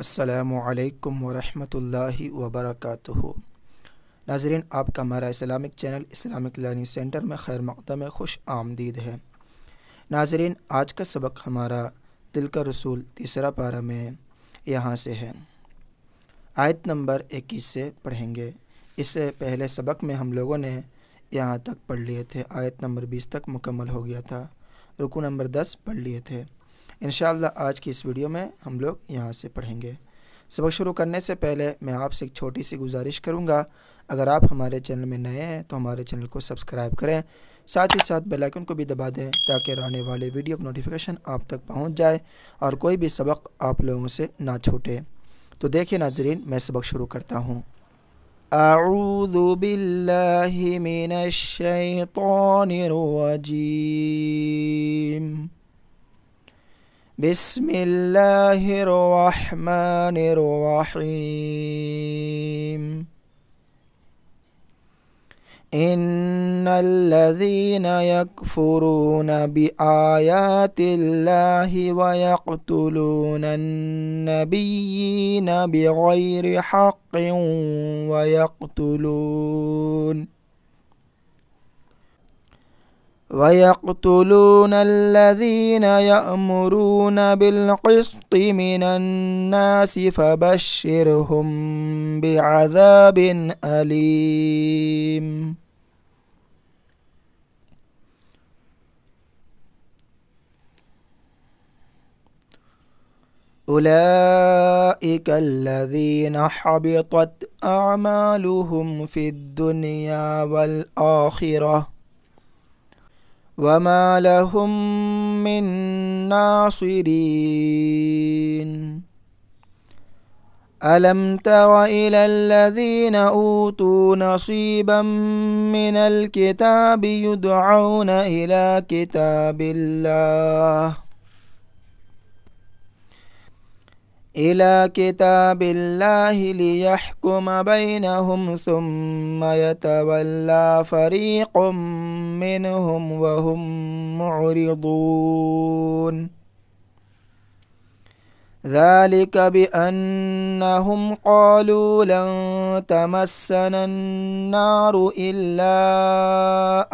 السلام علیکم ورحمۃ اللہ وبرکاتہ ناظرین آپ کا ہمارا اسلامک چینل اسلامک لرننگ سینٹر میں خیر مقدم خوش آمدید ہے ناظرین آج کا سبق ہمارا دل کا رسول تیسرا پارہ میں یہاں سے ہے آیت نمبر اکیس سے پڑھیں گے اس سے پہلے سبق میں ہم لوگوں نے یہاں تک پڑھ لیے تھے آیت نمبر بیس تک مکمل ہو گیا تھا رکو نمبر دس پڑھ لیے تھے इन आज की इस वीडियो में हम लोग यहाँ से पढ़ेंगे सबक शुरू करने से पहले मैं आपसे एक छोटी सी गुजारिश करूँगा अगर आप हमारे चैनल में नए हैं तो हमारे चैनल को सब्सक्राइब करें साथ ही साथ बेल आइकन को भी दबा दें ताकि आने वाले वीडियो का नोटिफिकेशन आप तक पहुँच जाए और कोई भी सबक आप लोगों से ना छूटे तो देखिए नाजरीन मैं सबक शुरू करता हूँ أعوذ بسم الله الرحمن الرحيم إن الذين يكفرون بآيات الله ويقتلون النبيين بغير حق ويقتلون ويقتلون الذين يأمرون بالقسط من الناس فبشرهم بعذاب أليم أولئك الذين حبطت أعمالهم في الدنيا والآخرة وما لهم من ناصرين ألم تر إلى الذين أوتوا نصيبا من الكتاب يدعون إلى كتاب الله إلى كتاب الله ليحكم بينهم ثم يتولى فريق منهم وهم معرضون ذلك بأنهم قالوا لن تمسنا النار إلا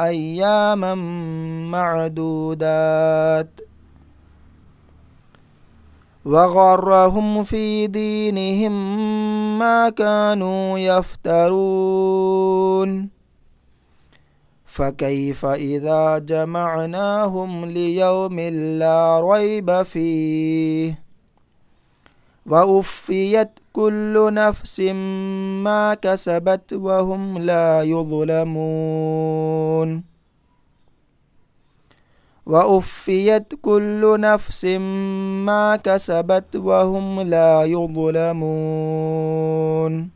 أياما معدودات ۖ وغرهم في دينهم ما كانوا يفترون فكيف إذا جمعناهم ليوم لا ريب فيه وأفيت كل نفس ما كسبت وهم لا يظلمون وأفيت كل نفس ما كسبت وهم لا يظلمون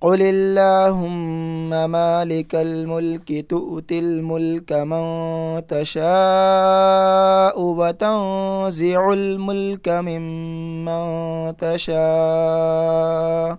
قل اللهم مالك الملك تؤتي الملك من تشاء وتنزع الملك ممن تشاء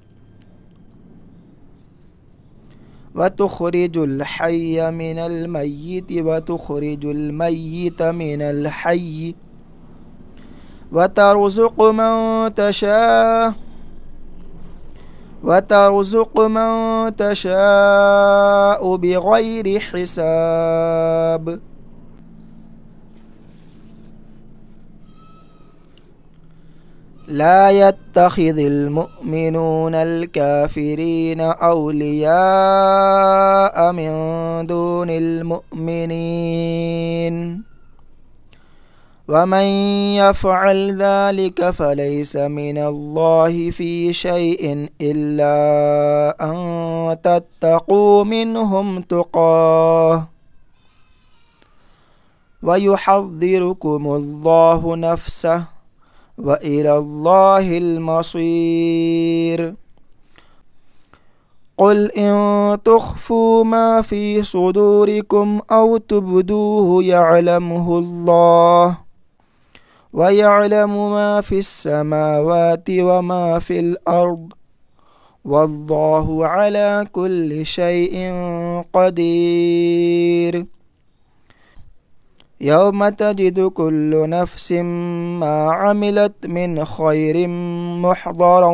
وتخرج الحي من الميت وتخرج الميت من الحي وترزق من تشاء وترزق من تشاء بغير حساب لا يتخذ المؤمنون الكافرين أولياء من دون المؤمنين ومن يفعل ذلك فليس من الله في شيء إلا أن تتقوا منهم تقاه ويحذركم الله نفسه وإلى الله المصير قل إن تخفوا ما في صدوركم أو تبدوه يعلمه الله ويعلم ما في السماوات وما في الأرض والله على كل شيء قدير يوم تجد كل نفس ما عملت من خير محضرا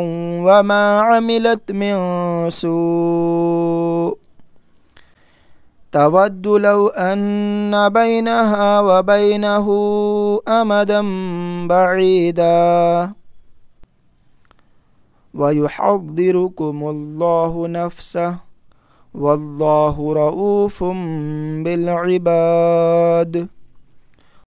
وما عملت من سوء تود لو أن بينها وبينه أمدا بعيدا ويحضركم الله نفسه والله رؤوف بالعباد